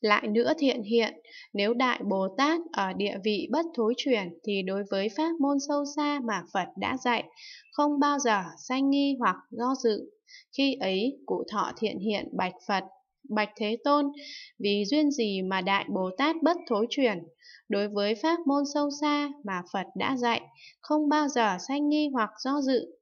Lại nữa thiện hiện, nếu Đại Bồ Tát ở địa vị bất thối chuyển thì đối với pháp môn sâu xa mà Phật đã dạy, không bao giờ sanh nghi hoặc do dự. Khi ấy, cụ thọ thiện hiện bạch Phật, bạch Thế Tôn, vì duyên gì mà Đại Bồ Tát bất thối chuyển, đối với pháp môn sâu xa mà Phật đã dạy, không bao giờ sanh nghi hoặc do dự.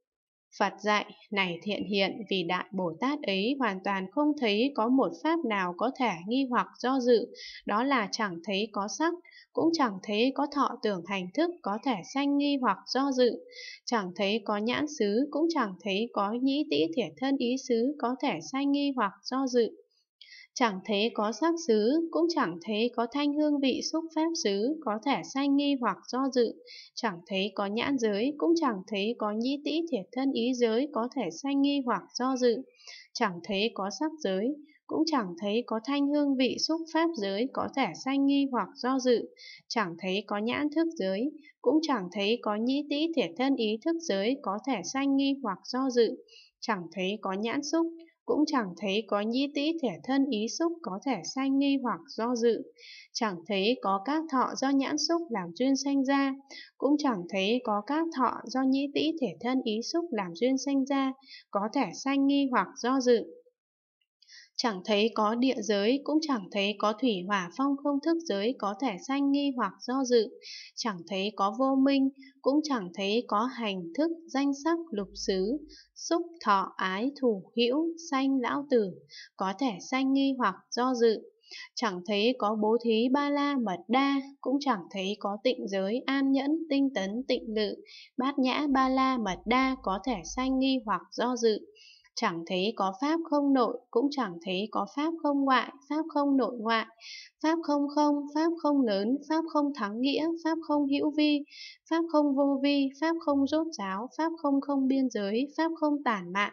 Phật dạy, này thiện hiện vì Đại Bồ Tát ấy hoàn toàn không thấy có một pháp nào có thể nghi hoặc do dự, đó là chẳng thấy có sắc, cũng chẳng thấy có thọ tưởng hành thức có thể sanh nghi hoặc do dự, chẳng thấy có nhãn xứ, cũng chẳng thấy có nhĩ tĩ thể thân ý xứ có thể sanh nghi hoặc do dự chẳng thế có sắc xứ, cũng chẳng thế có thanh hương vị xúc pháp xứ, có thể sanh nghi hoặc do dự, chẳng thấy có nhãn giới, cũng chẳng thấy có nhĩ tĩ thiệt thân ý giới, có thể sanh nghi hoặc do dự, chẳng thấy có sắc giới, cũng chẳng thấy có thanh hương vị xúc pháp giới có thể sanh nghi hoặc do dự, chẳng thấy có nhãn thức giới, cũng chẳng thấy có nhĩ tĩ thiệt thân ý thức giới có thể sanh nghi hoặc do dự, chẳng thấy có nhãn xúc, cũng chẳng thấy có nhĩ tĩ thể thân ý xúc có thể sanh nghi hoặc do dự, chẳng thấy có các thọ do nhãn xúc làm duyên sanh ra, cũng chẳng thấy có các thọ do nhĩ tĩ thể thân ý xúc làm duyên sanh ra, có thể sanh nghi hoặc do dự chẳng thấy có địa giới, cũng chẳng thấy có thủy hỏa phong không thức giới có thể sanh nghi hoặc do dự, chẳng thấy có vô minh, cũng chẳng thấy có hành thức, danh sắc, lục xứ, xúc thọ ái thủ hữu sanh lão tử, có thể sanh nghi hoặc do dự. Chẳng thấy có bố thí ba la mật đa, cũng chẳng thấy có tịnh giới an nhẫn tinh tấn tịnh lự, bát nhã ba la mật đa có thể sanh nghi hoặc do dự chẳng thấy có pháp không nội, cũng chẳng thấy có pháp không ngoại, pháp không nội ngoại, pháp không không, pháp không lớn, pháp không thắng nghĩa, pháp không hữu vi, pháp không vô vi, pháp không rốt ráo, pháp không không biên giới, pháp không tản mạn,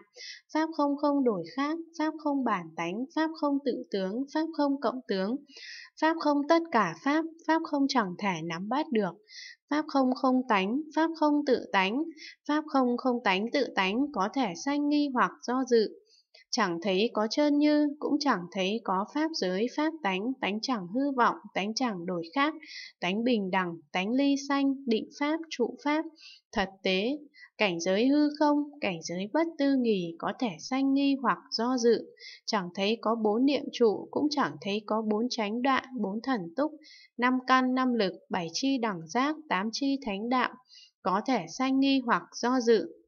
pháp không không đổi khác, pháp không bản tánh, pháp không tự tướng, pháp không cộng tướng, pháp không tất cả pháp, pháp không chẳng thể nắm bắt được, Pháp không không tánh, Pháp không tự tánh, Pháp không không tánh tự tánh có thể sanh nghi hoặc do dự, Chẳng thấy có trơn như, cũng chẳng thấy có pháp giới pháp tánh, tánh chẳng hư vọng, tánh chẳng đổi khác, tánh bình đẳng, tánh ly sanh, định pháp, trụ pháp, thật tế, cảnh giới hư không, cảnh giới bất tư nghỉ có thể sanh nghi hoặc do dự, chẳng thấy có bốn niệm trụ, cũng chẳng thấy có bốn chánh đoạn, bốn thần túc, năm căn, năm lực, bảy chi đẳng giác, tám chi thánh đạo, có thể sanh nghi hoặc do dự,